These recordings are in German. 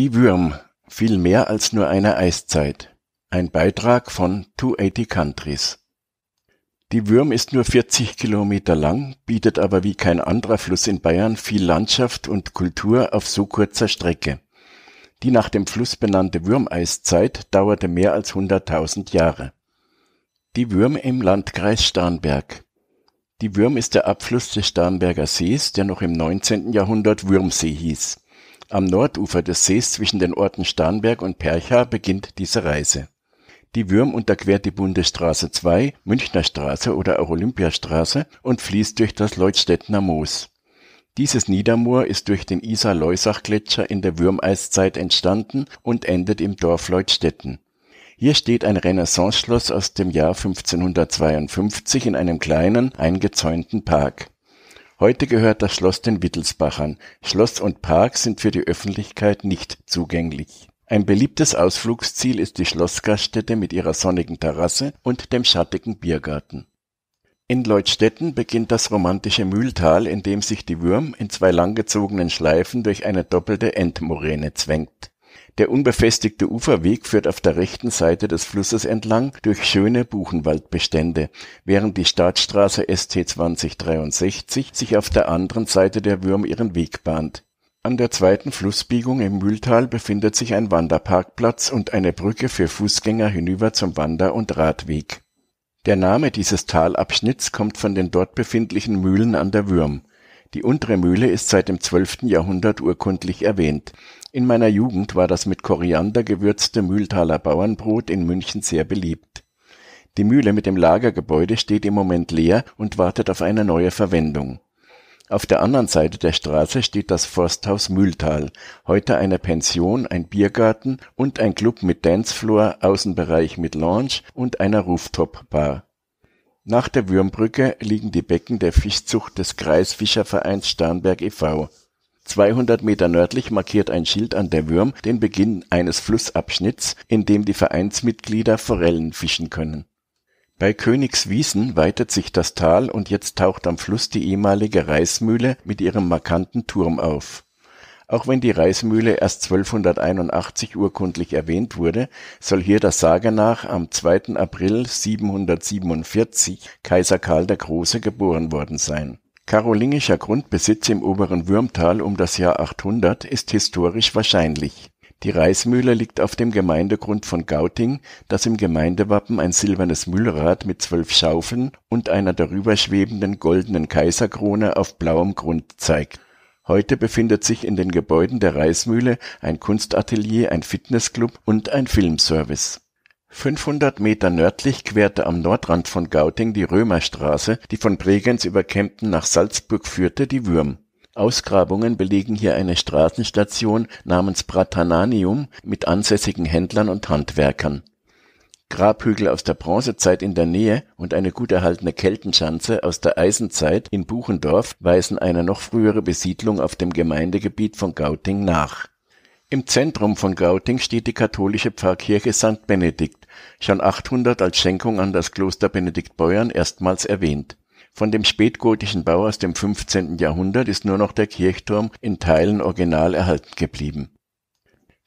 Die Würm. Viel mehr als nur eine Eiszeit. Ein Beitrag von 280 Countries. Die Würm ist nur 40 Kilometer lang, bietet aber wie kein anderer Fluss in Bayern viel Landschaft und Kultur auf so kurzer Strecke. Die nach dem Fluss benannte Würmeiszeit dauerte mehr als 100.000 Jahre. Die Würm im Landkreis Starnberg. Die Würm ist der Abfluss des Starnberger Sees, der noch im 19. Jahrhundert Würmsee hieß. Am Nordufer des Sees zwischen den Orten Starnberg und Percha beginnt diese Reise. Die Würm unterquert die Bundesstraße 2, Münchner Straße oder auch Olympiastraße und fließt durch das Leutstädtner Moos. Dieses Niedermoor ist durch den isar leusach gletscher in der Würmeiszeit entstanden und endet im Dorf Leutstetten. Hier steht ein Renaissance-Schloss aus dem Jahr 1552 in einem kleinen, eingezäunten Park. Heute gehört das Schloss den Wittelsbachern. Schloss und Park sind für die Öffentlichkeit nicht zugänglich. Ein beliebtes Ausflugsziel ist die Schlossgaststätte mit ihrer sonnigen Terrasse und dem schattigen Biergarten. In Leutstetten beginnt das romantische Mühltal, in dem sich die Würm in zwei langgezogenen Schleifen durch eine doppelte Endmoräne zwängt. Der unbefestigte Uferweg führt auf der rechten Seite des Flusses entlang durch schöne Buchenwaldbestände, während die Staatsstraße St 2063 sich auf der anderen Seite der Würm ihren Weg bahnt. An der zweiten Flussbiegung im Mühltal befindet sich ein Wanderparkplatz und eine Brücke für Fußgänger hinüber zum Wander- und Radweg. Der Name dieses Talabschnitts kommt von den dort befindlichen Mühlen an der Würm. Die untere Mühle ist seit dem 12. Jahrhundert urkundlich erwähnt in meiner Jugend war das mit Koriander gewürzte Mühltaler Bauernbrot in München sehr beliebt. Die Mühle mit dem Lagergebäude steht im Moment leer und wartet auf eine neue Verwendung. Auf der anderen Seite der Straße steht das Forsthaus Mühltal, heute eine Pension, ein Biergarten und ein Club mit Dancefloor, Außenbereich mit Lounge und einer Rooftop-Bar. Nach der Würmbrücke liegen die Becken der Fischzucht des Kreisfischervereins Starnberg e.V. 200 Meter nördlich markiert ein Schild an der Würm den Beginn eines Flussabschnitts, in dem die Vereinsmitglieder Forellen fischen können. Bei Königswiesen weitet sich das Tal und jetzt taucht am Fluss die ehemalige Reismühle mit ihrem markanten Turm auf. Auch wenn die Reismühle erst 1281 urkundlich erwähnt wurde, soll hier der Sage nach am 2. April 747 Kaiser Karl der Große geboren worden sein Karolingischer Grundbesitz im oberen Würmtal um das Jahr 800 ist historisch wahrscheinlich. Die Reismühle liegt auf dem Gemeindegrund von Gauting, das im Gemeindewappen ein silbernes Mühlrad mit zwölf Schaufeln und einer darüber schwebenden goldenen Kaiserkrone auf blauem Grund zeigt. Heute befindet sich in den Gebäuden der Reismühle ein Kunstatelier, ein Fitnessclub und ein Filmservice 500 Meter nördlich querte am Nordrand von Gauting die Römerstraße, die von Bregenz über Kempten nach Salzburg führte, die Würm. Ausgrabungen belegen hier eine Straßenstation namens Pratananium mit ansässigen Händlern und Handwerkern. Grabhügel aus der Bronzezeit in der Nähe und eine gut erhaltene Keltenschanze aus der Eisenzeit in Buchendorf weisen eine noch frühere Besiedlung auf dem Gemeindegebiet von Gauting nach im Zentrum von Gauting steht die katholische Pfarrkirche St. Benedikt, schon 800 als Schenkung an das Kloster Benediktbeuern erstmals erwähnt. Von dem spätgotischen Bau aus dem 15. Jahrhundert ist nur noch der Kirchturm in Teilen original erhalten geblieben.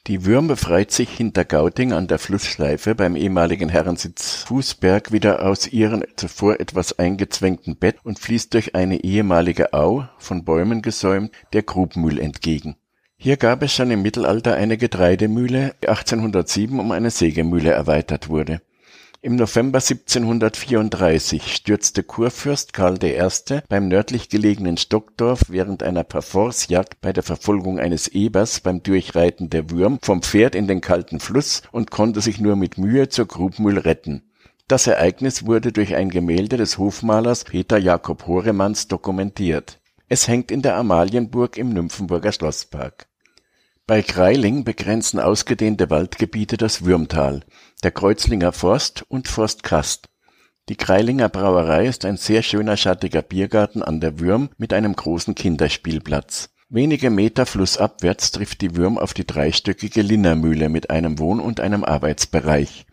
Die Würm befreit sich hinter Gauting an der Flussschleife beim ehemaligen Herrensitz Fußberg wieder aus ihrem zuvor etwas eingezwängten Bett und fließt durch eine ehemalige Au, von Bäumen gesäumt, der Grubmühl entgegen hier gab es schon im Mittelalter eine Getreidemühle, die 1807 um eine Sägemühle erweitert wurde. Im November 1734 stürzte Kurfürst Karl I. beim nördlich gelegenen Stockdorf während einer Parforcejagd bei der Verfolgung eines Ebers beim Durchreiten der Würm vom Pferd in den kalten Fluss und konnte sich nur mit Mühe zur Grubmühl retten. Das Ereignis wurde durch ein Gemälde des Hofmalers Peter Jakob Horemanns dokumentiert. Es hängt in der Amalienburg im Nymphenburger Schlosspark. Bei Greiling begrenzen ausgedehnte Waldgebiete das Würmtal, der Kreuzlinger Forst und Forstkast. Die Greilinger Brauerei ist ein sehr schöner schattiger Biergarten an der Würm mit einem großen Kinderspielplatz. Wenige Meter flussabwärts trifft die Würm auf die dreistöckige Linnermühle mit einem Wohn- und einem Arbeitsbereich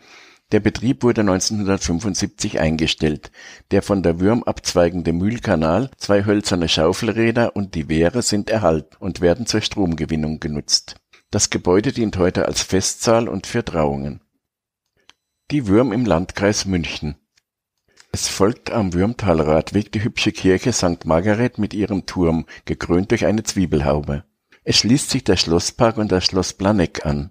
der Betrieb wurde 1975 eingestellt, der von der Würm abzweigende Mühlkanal, zwei hölzerne Schaufelräder und die Wehre sind erhalten und werden zur Stromgewinnung genutzt. Das Gebäude dient heute als Festsaal und für Trauungen. Die Würm im Landkreis München es folgt am Würmtalradweg die hübsche Kirche St. Margaret mit ihrem Turm, gekrönt durch eine Zwiebelhaube. Es schließt sich der Schlosspark und das Schloss Blaneck an.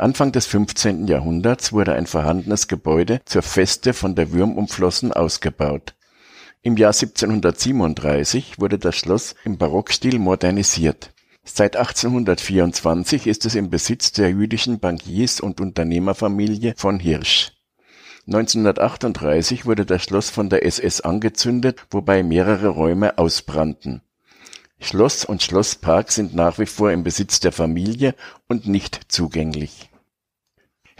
Anfang des 15. Jahrhunderts wurde ein vorhandenes Gebäude zur Feste von der Würm umflossen ausgebaut. Im Jahr 1737 wurde das Schloss im Barockstil modernisiert. Seit 1824 ist es im Besitz der jüdischen Bankiers- und Unternehmerfamilie von Hirsch. 1938 wurde das Schloss von der SS angezündet, wobei mehrere Räume ausbrannten. Schloss und Schlosspark sind nach wie vor im Besitz der Familie und nicht zugänglich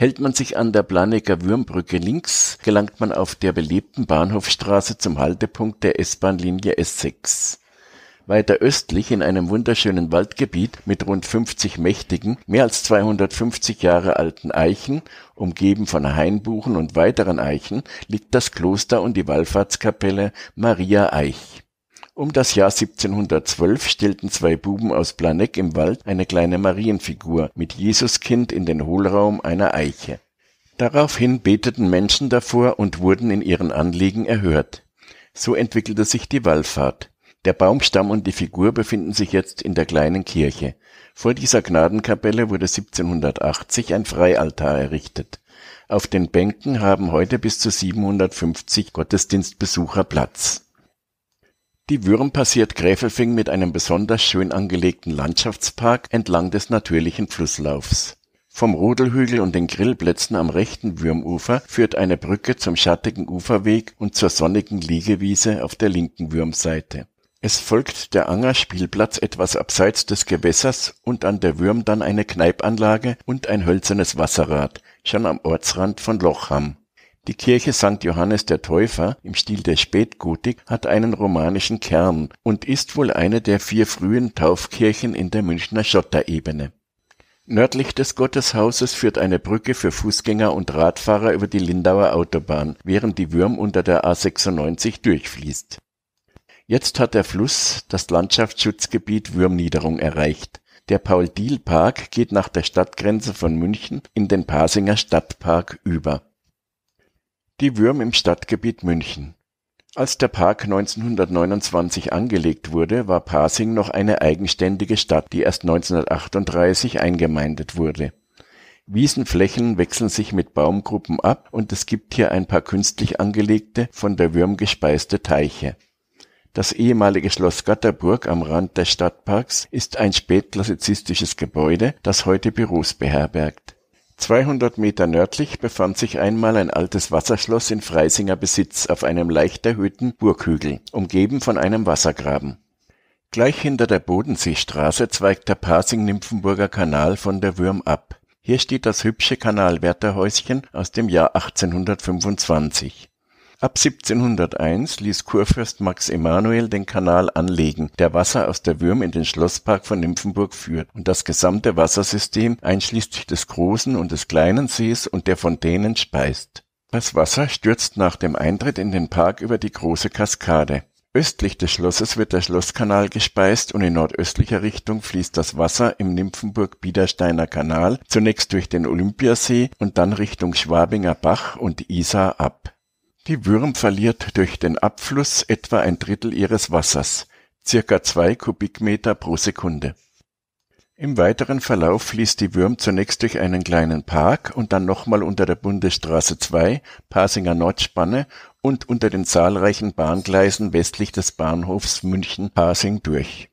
Hält man sich an der Planecker Würmbrücke links, gelangt man auf der belebten Bahnhofstraße zum Haltepunkt der s bahnlinie S6 weiter östlich in einem wunderschönen Waldgebiet mit rund 50 mächtigen, mehr als 250 Jahre alten Eichen, umgeben von Hainbuchen und weiteren Eichen, liegt das Kloster und die Wallfahrtskapelle Maria Eich. Um das Jahr 1712 stellten zwei Buben aus Planegg im Wald eine kleine Marienfigur mit Jesuskind in den Hohlraum einer Eiche. Daraufhin beteten Menschen davor und wurden in ihren Anliegen erhört. So entwickelte sich die Wallfahrt. Der Baumstamm und die Figur befinden sich jetzt in der kleinen Kirche. Vor dieser Gnadenkapelle wurde 1780 ein Freialtar errichtet. Auf den Bänken haben heute bis zu 750 Gottesdienstbesucher Platz. Die Würm passiert Gräfelfing mit einem besonders schön angelegten Landschaftspark entlang des natürlichen Flusslaufs. Vom Rudelhügel und den Grillplätzen am rechten Würmufer führt eine Brücke zum schattigen Uferweg und zur sonnigen Liegewiese auf der linken Würmseite. Es folgt der Angerspielplatz etwas abseits des Gewässers und an der Würm dann eine Kneipanlage und ein hölzernes Wasserrad, schon am Ortsrand von Lochham die Kirche St. Johannes der Täufer im Stil der Spätgotik hat einen romanischen Kern und ist wohl eine der vier frühen Taufkirchen in der Münchner Schottaebene. Nördlich des Gotteshauses führt eine Brücke für Fußgänger und Radfahrer über die Lindauer Autobahn, während die Würm unter der A96 durchfließt. Jetzt hat der Fluss das Landschaftsschutzgebiet Würmniederung erreicht. Der Paul-Diel-Park geht nach der Stadtgrenze von München in den Pasinger Stadtpark über die Würm im Stadtgebiet München. Als der Park 1929 angelegt wurde, war Pasing noch eine eigenständige Stadt, die erst 1938 eingemeindet wurde. Wiesenflächen wechseln sich mit Baumgruppen ab und es gibt hier ein paar künstlich angelegte, von der Würm gespeiste Teiche. Das ehemalige Schloss Gatterburg am Rand des Stadtparks ist ein spätklassizistisches Gebäude, das heute Büros beherbergt 200 Meter nördlich befand sich einmal ein altes Wasserschloss in Freisinger Besitz auf einem leicht erhöhten Burghügel, umgeben von einem Wassergraben. Gleich hinter der Bodenseestraße zweigt der Pasing-Nymphenburger Kanal von der Würm ab. Hier steht das hübsche Kanalwärterhäuschen aus dem Jahr 1825 Ab 1701 ließ Kurfürst Max Emanuel den Kanal anlegen, der Wasser aus der Würm in den Schlosspark von Nymphenburg führt und das gesamte Wassersystem einschließlich des Großen und des Kleinen Sees und der Fontänen speist. Das Wasser stürzt nach dem Eintritt in den Park über die Große Kaskade. Östlich des Schlosses wird der Schlosskanal gespeist und in nordöstlicher Richtung fließt das Wasser im Nymphenburg-Biedersteiner Kanal zunächst durch den Olympiasee und dann Richtung Schwabinger Bach und Isar ab die Würm verliert durch den Abfluss etwa ein Drittel ihres Wassers (circa zwei Kubikmeter pro Sekunde). Im weiteren Verlauf fließt die Würm zunächst durch einen kleinen Park und dann nochmal unter der Bundesstraße 2 (Pasinger Nordspanne) und unter den zahlreichen Bahngleisen westlich des Bahnhofs München-Pasing durch.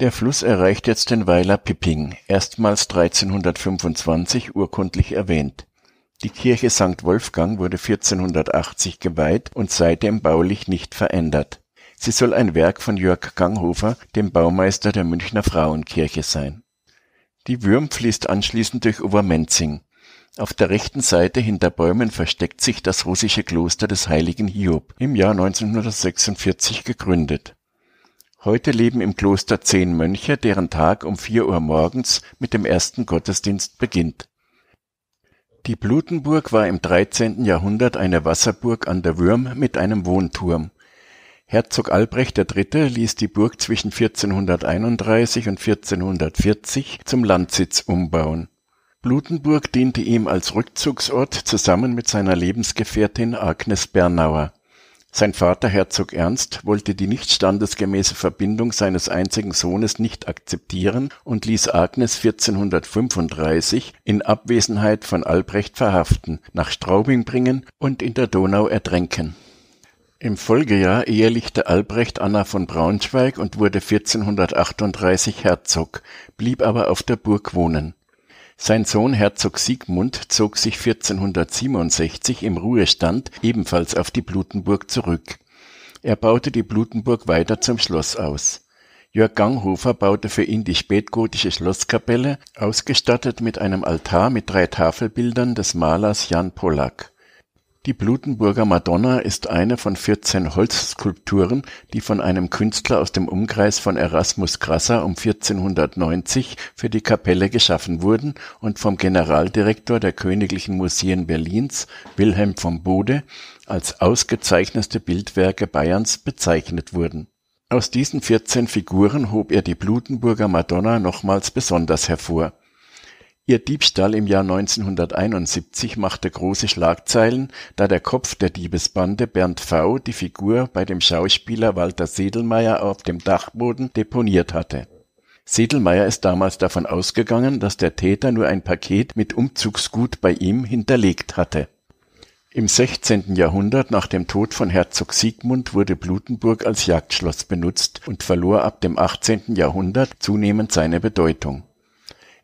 Der Fluss erreicht jetzt den Weiler Pipping, erstmals 1325 urkundlich erwähnt die Kirche St. Wolfgang wurde 1480 geweiht und seitdem baulich nicht verändert. Sie soll ein Werk von Jörg Ganghofer, dem Baumeister der Münchner Frauenkirche, sein. Die Würm fließt anschließend durch Obermenzing. Auf der rechten Seite hinter Bäumen versteckt sich das russische Kloster des heiligen Hiob, im Jahr 1946 gegründet. Heute leben im Kloster zehn Mönche, deren Tag um vier Uhr morgens mit dem ersten Gottesdienst beginnt. Die Blutenburg war im 13. Jahrhundert eine Wasserburg an der Würm mit einem Wohnturm. Herzog Albrecht III. ließ die Burg zwischen 1431 und 1440 zum Landsitz umbauen. Blutenburg diente ihm als Rückzugsort zusammen mit seiner Lebensgefährtin Agnes Bernauer sein Vater Herzog Ernst wollte die nicht standesgemäße Verbindung seines einzigen Sohnes nicht akzeptieren und ließ Agnes 1435 in Abwesenheit von Albrecht verhaften, nach Straubing bringen und in der Donau ertränken. Im Folgejahr ehelichte Albrecht Anna von Braunschweig und wurde 1438 Herzog, blieb aber auf der Burg wohnen. Sein Sohn Herzog Sigmund zog sich 1467 im Ruhestand ebenfalls auf die Blutenburg zurück. Er baute die Blutenburg weiter zum Schloss aus. Jörg Ganghofer baute für ihn die spätgotische Schlosskapelle, ausgestattet mit einem Altar mit drei Tafelbildern des Malers Jan Pollack. Die Blutenburger Madonna ist eine von 14 Holzskulpturen, die von einem Künstler aus dem Umkreis von Erasmus Grasser um 1490 für die Kapelle geschaffen wurden und vom Generaldirektor der Königlichen Museen Berlins, Wilhelm vom Bode, als ausgezeichnete Bildwerke Bayerns bezeichnet wurden. Aus diesen 14 Figuren hob er die Blutenburger Madonna nochmals besonders hervor Ihr Diebstahl im Jahr 1971 machte große Schlagzeilen, da der Kopf der Diebesbande Bernd V. die Figur bei dem Schauspieler Walter Sedlmayr auf dem Dachboden deponiert hatte. Sedlmayr ist damals davon ausgegangen, dass der Täter nur ein Paket mit Umzugsgut bei ihm hinterlegt hatte. Im 16. Jahrhundert nach dem Tod von Herzog Siegmund wurde Blutenburg als Jagdschloss benutzt und verlor ab dem 18. Jahrhundert zunehmend seine Bedeutung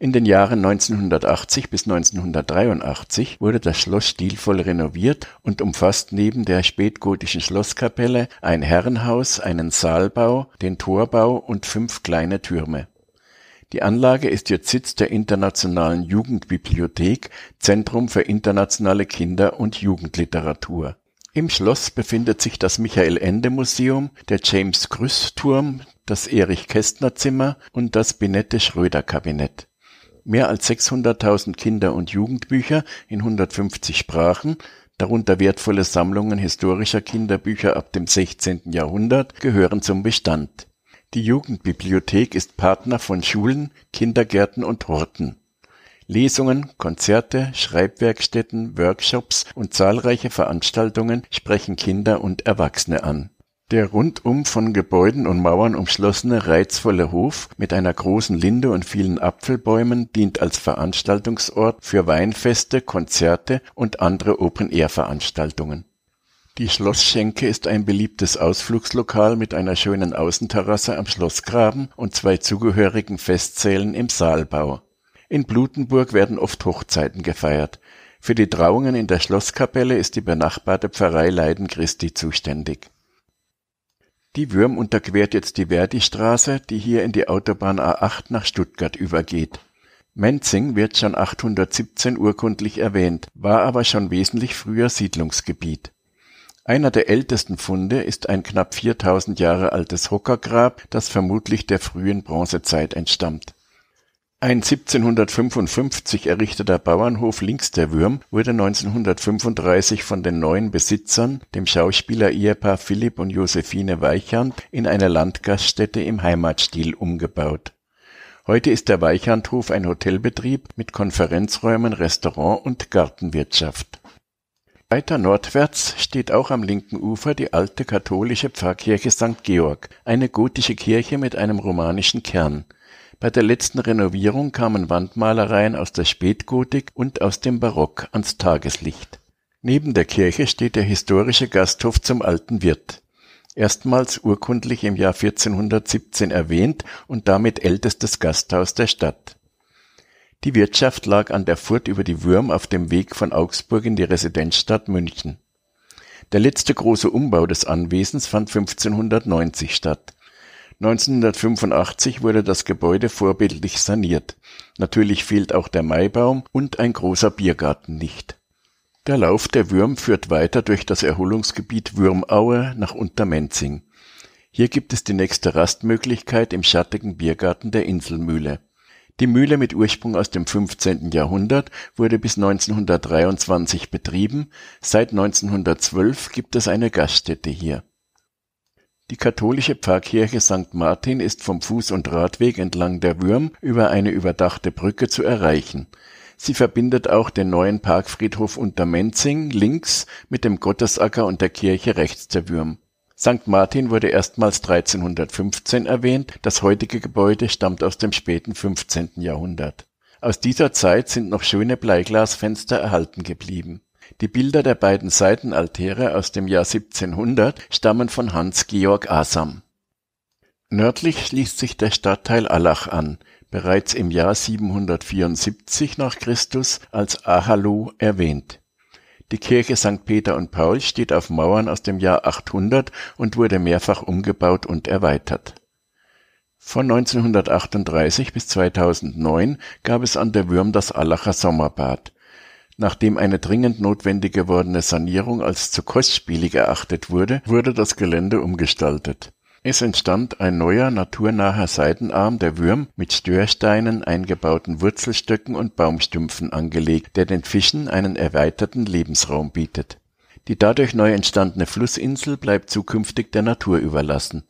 in den Jahren 1980 bis 1983 wurde das Schloss stilvoll renoviert und umfasst neben der spätgotischen Schlosskapelle ein Herrenhaus, einen Saalbau, den Torbau und fünf kleine Türme. Die Anlage ist jetzt Sitz der Internationalen Jugendbibliothek, Zentrum für internationale Kinder- und Jugendliteratur. Im Schloss befindet sich das Michael-Ende-Museum, der james Grüss turm das Erich-Kästner-Zimmer und das Binette-Schröder-Kabinett mehr als 600.000 Kinder- und Jugendbücher in 150 Sprachen, darunter wertvolle Sammlungen historischer Kinderbücher ab dem 16. Jahrhundert, gehören zum Bestand. Die Jugendbibliothek ist Partner von Schulen, Kindergärten und Horten. Lesungen, Konzerte, Schreibwerkstätten, Workshops und zahlreiche Veranstaltungen sprechen Kinder und Erwachsene an. Der rundum von Gebäuden und Mauern umschlossene reizvolle Hof mit einer großen Linde und vielen Apfelbäumen dient als Veranstaltungsort für Weinfeste, Konzerte und andere Open-Air-Veranstaltungen. Die Schlossschenke ist ein beliebtes Ausflugslokal mit einer schönen Außenterrasse am Schlossgraben und zwei zugehörigen Festsälen im Saalbau. In Blutenburg werden oft Hochzeiten gefeiert. Für die Trauungen in der Schlosskapelle ist die benachbarte Pfarrei Leiden Christi zuständig die Würm unterquert jetzt die Verdi-Straße, die hier in die Autobahn A8 nach Stuttgart übergeht. Menzing wird schon 817 urkundlich erwähnt, war aber schon wesentlich früher Siedlungsgebiet. Einer der ältesten Funde ist ein knapp 4000 Jahre altes Hockergrab, das vermutlich der frühen Bronzezeit entstammt ein 1755 errichteter Bauernhof links der Würm wurde 1935 von den neuen Besitzern, dem Schauspieler-Ehepaar Philipp und Josephine Weichand, in eine Landgaststätte im Heimatstil umgebaut. Heute ist der Weichandhof ein Hotelbetrieb mit Konferenzräumen, Restaurant und Gartenwirtschaft. Weiter nordwärts steht auch am linken Ufer die alte katholische Pfarrkirche St. Georg, eine gotische Kirche mit einem romanischen Kern. Bei der letzten Renovierung kamen Wandmalereien aus der Spätgotik und aus dem Barock ans Tageslicht. Neben der Kirche steht der historische Gasthof zum alten Wirt. Erstmals urkundlich im Jahr 1417 erwähnt und damit ältestes Gasthaus der Stadt. Die Wirtschaft lag an der Furt über die Würm auf dem Weg von Augsburg in die Residenzstadt München. Der letzte große Umbau des Anwesens fand 1590 statt. 1985 wurde das Gebäude vorbildlich saniert. Natürlich fehlt auch der Maibaum und ein großer Biergarten nicht. Der Lauf der Würm führt weiter durch das Erholungsgebiet Würmaue nach Untermenzing. Hier gibt es die nächste Rastmöglichkeit im schattigen Biergarten der Inselmühle. Die Mühle mit Ursprung aus dem 15. Jahrhundert wurde bis 1923 betrieben. Seit 1912 gibt es eine Gaststätte hier. Die katholische Pfarrkirche St. Martin ist vom Fuß- und Radweg entlang der Würm über eine überdachte Brücke zu erreichen. Sie verbindet auch den neuen Parkfriedhof Untermenzing links mit dem Gottesacker und der Kirche rechts der Würm. St. Martin wurde erstmals 1315 erwähnt, das heutige Gebäude stammt aus dem späten 15. Jahrhundert. Aus dieser Zeit sind noch schöne Bleiglasfenster erhalten geblieben die Bilder der beiden Seitenaltäre aus dem Jahr 1700 stammen von Hans-Georg Asam. Nördlich schließt sich der Stadtteil Allach an, bereits im Jahr 774 nach Christus als Ahalu erwähnt. Die Kirche St. Peter und Paul steht auf Mauern aus dem Jahr 800 und wurde mehrfach umgebaut und erweitert. Von 1938 bis 2009 gab es an der Würm das Allacher Sommerbad. Nachdem eine dringend notwendig gewordene Sanierung als zu kostspielig erachtet wurde, wurde das Gelände umgestaltet. Es entstand ein neuer naturnaher Seitenarm der Würm mit Störsteinen, eingebauten Wurzelstöcken und Baumstümpfen angelegt, der den Fischen einen erweiterten Lebensraum bietet. Die dadurch neu entstandene Flussinsel bleibt zukünftig der Natur überlassen.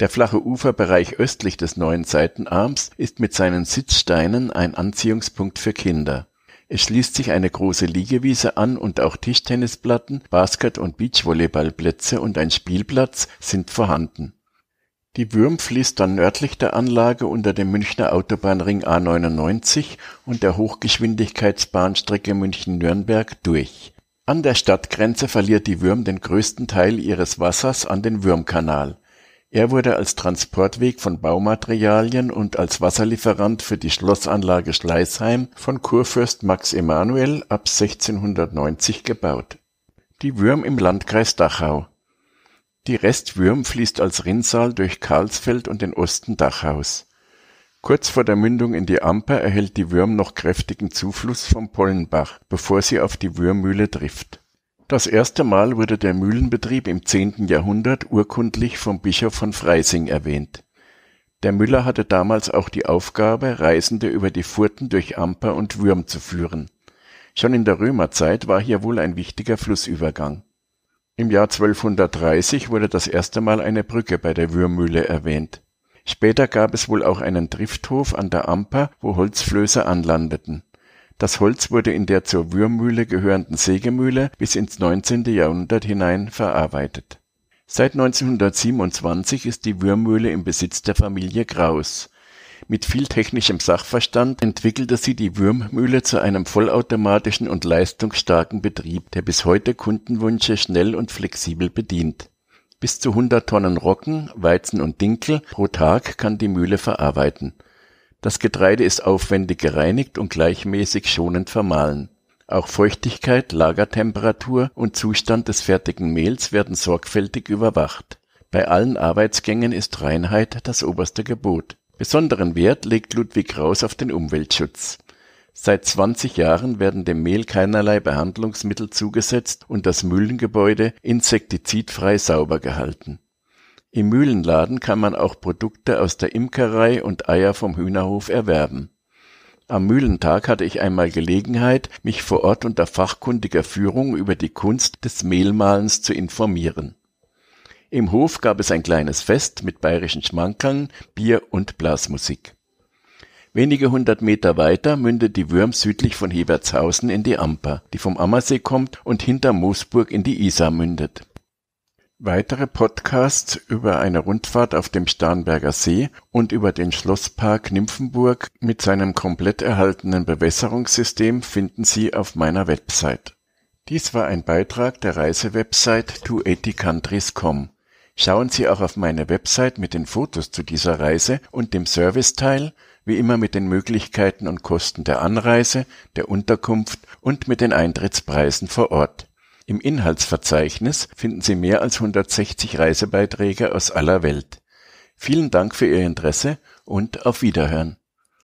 Der flache Uferbereich östlich des neuen Seitenarms ist mit seinen Sitzsteinen ein Anziehungspunkt für Kinder es schließt sich eine große Liegewiese an und auch Tischtennisplatten, Basket- und Beachvolleyballplätze und ein Spielplatz sind vorhanden. Die Würm fließt dann nördlich der Anlage unter dem Münchner Autobahnring A99 und der Hochgeschwindigkeitsbahnstrecke München-Nürnberg durch. An der Stadtgrenze verliert die Würm den größten Teil ihres Wassers an den Würmkanal er wurde als Transportweg von Baumaterialien und als Wasserlieferant für die Schlossanlage Schleißheim von Kurfürst Max Emanuel ab 1690 gebaut. Die Würm im Landkreis Dachau Die Restwürm fließt als Rinnsal durch Karlsfeld und den Osten Dachaus. Kurz vor der Mündung in die Amper erhält die Würm noch kräftigen Zufluss vom Pollenbach, bevor sie auf die Würmmühle trifft das erste Mal wurde der Mühlenbetrieb im 10. Jahrhundert urkundlich vom Bischof von Freising erwähnt. Der Müller hatte damals auch die Aufgabe, Reisende über die Furten durch Amper und Würm zu führen. Schon in der Römerzeit war hier wohl ein wichtiger Flussübergang. Im Jahr 1230 wurde das erste Mal eine Brücke bei der Würmmühle erwähnt. Später gab es wohl auch einen Drifthof an der Amper, wo Holzflöße anlandeten das Holz wurde in der zur Würmmühle gehörenden Sägemühle bis ins 19. Jahrhundert hinein verarbeitet. Seit 1927 ist die Würmmühle im Besitz der Familie Kraus. Mit viel technischem Sachverstand entwickelte sie die Würmmühle zu einem vollautomatischen und leistungsstarken Betrieb, der bis heute Kundenwünsche schnell und flexibel bedient. Bis zu 100 Tonnen Rocken, Weizen und Dinkel pro Tag kann die Mühle verarbeiten das Getreide ist aufwendig gereinigt und gleichmäßig schonend vermahlen. Auch Feuchtigkeit, Lagertemperatur und Zustand des fertigen Mehls werden sorgfältig überwacht. Bei allen Arbeitsgängen ist Reinheit das oberste Gebot. Besonderen Wert legt Ludwig Raus auf den Umweltschutz. Seit 20 Jahren werden dem Mehl keinerlei Behandlungsmittel zugesetzt und das Mühlengebäude insektizidfrei sauber gehalten. Im Mühlenladen kann man auch Produkte aus der Imkerei und Eier vom Hühnerhof erwerben. Am Mühlentag hatte ich einmal Gelegenheit, mich vor Ort unter fachkundiger Führung über die Kunst des Mehlmalens zu informieren. Im Hof gab es ein kleines Fest mit bayerischen Schmankern, Bier und Blasmusik. Wenige hundert Meter weiter mündet die Würm südlich von Hebertshausen in die Amper, die vom Ammersee kommt und hinter Moosburg in die Isar mündet. Weitere Podcasts über eine Rundfahrt auf dem Starnberger See und über den Schlosspark Nymphenburg mit seinem komplett erhaltenen Bewässerungssystem finden Sie auf meiner Website. Dies war ein Beitrag der Reisewebsite 280countries.com. Schauen Sie auch auf meine Website mit den Fotos zu dieser Reise und dem Serviceteil, wie immer mit den Möglichkeiten und Kosten der Anreise, der Unterkunft und mit den Eintrittspreisen vor Ort. Im Inhaltsverzeichnis finden Sie mehr als 160 Reisebeiträge aus aller Welt. Vielen Dank für Ihr Interesse und auf Wiederhören.